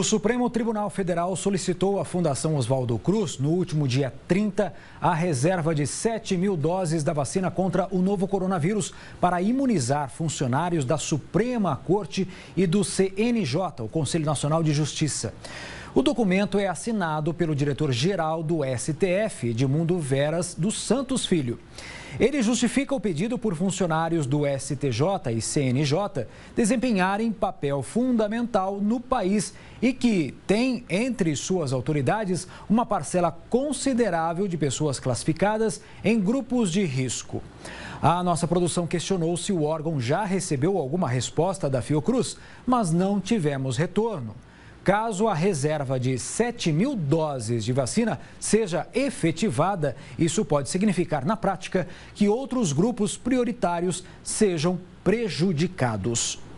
O Supremo Tribunal Federal solicitou à Fundação Oswaldo Cruz, no último dia 30, a reserva de 7 mil doses da vacina contra o novo coronavírus para imunizar funcionários da Suprema Corte e do CNJ, o Conselho Nacional de Justiça. O documento é assinado pelo diretor-geral do STF, Edmundo Veras dos Santos Filho. Ele justifica o pedido por funcionários do STJ e CNJ desempenharem papel fundamental no país e que tem entre suas autoridades uma parcela considerável de pessoas classificadas em grupos de risco. A nossa produção questionou se o órgão já recebeu alguma resposta da Fiocruz, mas não tivemos retorno. Caso a reserva de 7 mil doses de vacina seja efetivada, isso pode significar, na prática, que outros grupos prioritários sejam prejudicados.